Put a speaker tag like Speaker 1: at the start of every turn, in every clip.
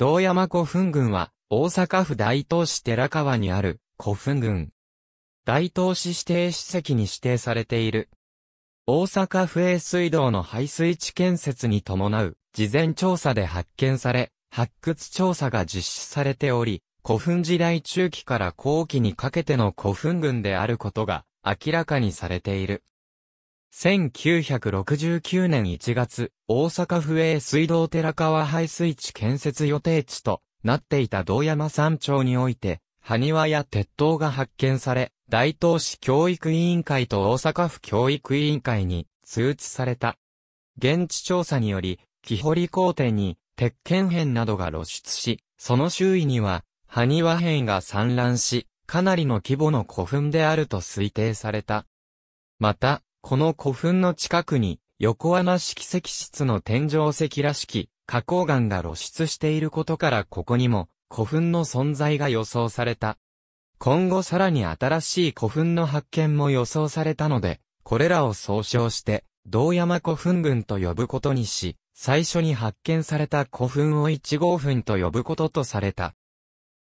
Speaker 1: 道山古墳群は、大阪府大東市寺川にある古墳群。大東市指定史跡に指定されている。大阪府営水道の排水地建設に伴う事前調査で発見され、発掘調査が実施されており、古墳時代中期から後期にかけての古墳群であることが明らかにされている。1969年1月、大阪府営水道寺川排水池建設予定地となっていた道山山町において、埴輪や鉄塔が発見され、大東市教育委員会と大阪府教育委員会に通知された。現地調査により、木彫り工程に鉄剣片などが露出し、その周囲には埴輪片が散乱し、かなりの規模の古墳であると推定された。また、この古墳の近くに、横穴式石室の天井石らしき、花崗岩が露出していることからここにも、古墳の存在が予想された。今後さらに新しい古墳の発見も予想されたので、これらを総称して、道山古墳群と呼ぶことにし、最初に発見された古墳を1号墳と呼ぶこととされた。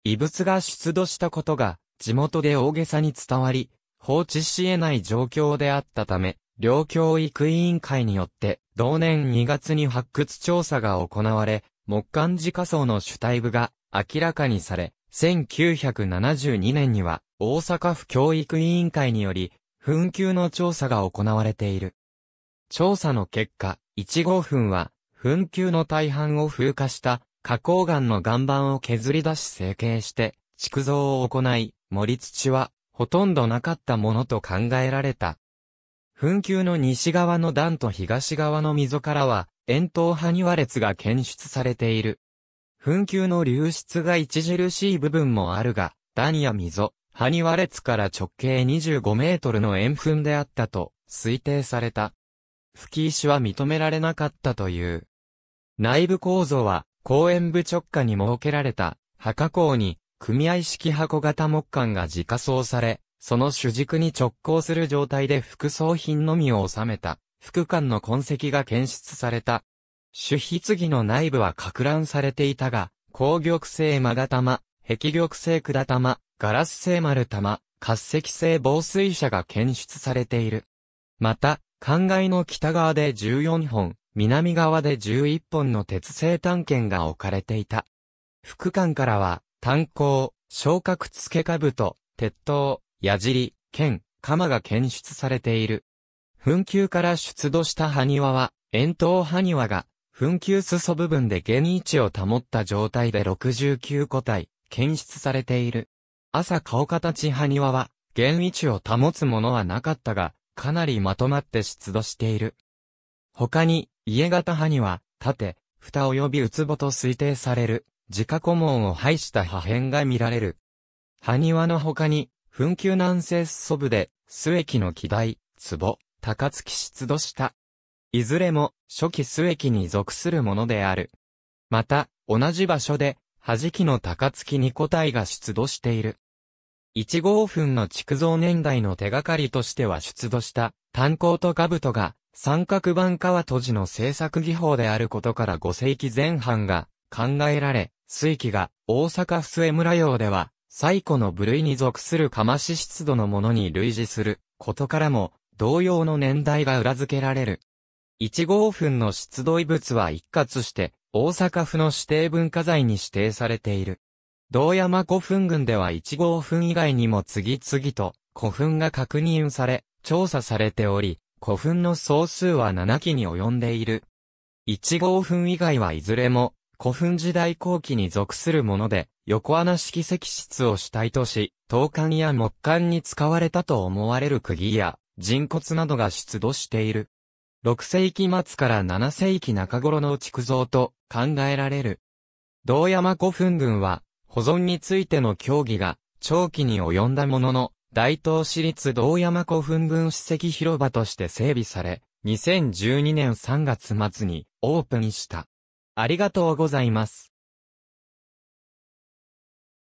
Speaker 1: 異物が出土したことが、地元で大げさに伝わり、放置し得ない状況であったため、両教育委員会によって、同年2月に発掘調査が行われ、木管自家層の主体部が明らかにされ、1972年には大阪府教育委員会により、紛糾の調査が行われている。調査の結果、1号墳は、紛糾の大半を風化した花崗岩の岩盤を削り出し成形して、築造を行い、森土はほとんどなかったものと考えられた。墳丘の西側の段と東側の溝からは、円筒波ニ列が検出されている。墳丘の流出が著しい部分もあるが、段や溝、波ニ列から直径25メートルの円墳であったと推定された。吹石は認められなかったという。内部構造は、公園部直下に設けられた、墓口に組合式箱型木管が自家装され、その主軸に直行する状態で副装品のみを収めた、副管の痕跡が検出された。主筆の内部は拡乱されていたが、光玉製マガ玉、壁玉製管玉、ガラス製丸玉、活石製防水車が検出されている。また、灌漑の北側で14本、南側で11本の鉄製探検が置かれていた。副管からは、炭鉱、昇格付け兜、鉄塔、矢尻、剣、鎌が検出されている。墳丘から出土した埴輪は、円筒埴輪が、墳丘裾部分で原位置を保った状態で69個体、検出されている。朝顔形埴輪は、原位置を保つものはなかったが、かなりまとまって出土している。他に、家型埴輪、盾、蓋及びウツボと推定される。自家古門を排した破片が見られる。埴輪の他に、墳丘南西祖部で、末期の木台、壺、高槻出土した。いずれも、初期末期に属するものである。また、同じ場所で、弾きの高槻に個体が出土している。一号墳の築造年代の手がかりとしては出土した、炭鉱と兜が、三角板川閉じの製作技法であることから5世紀前半が、考えられ、水器が大阪府末村用では、最古の部類に属するかまし湿度のものに類似することからも、同様の年代が裏付けられる。1号粉の出土遺物は一括して、大阪府の指定文化財に指定されている。道山古墳群では1号墳以外にも次々と古墳が確認され、調査されており、古墳の総数は7基に及んでいる。1号墳以外はいずれも古墳時代後期に属するもので、横穴式石室を主体とし、刀管や木管に使われたと思われる釘や人骨などが出土している。6世紀末から7世紀中頃の築造と考えられる。道山古墳群は、保存についての協議が長期に及んだものの、大東市立道山古墳群史跡広場として整備され、2012年3月末にオープンした。ありがとうございます。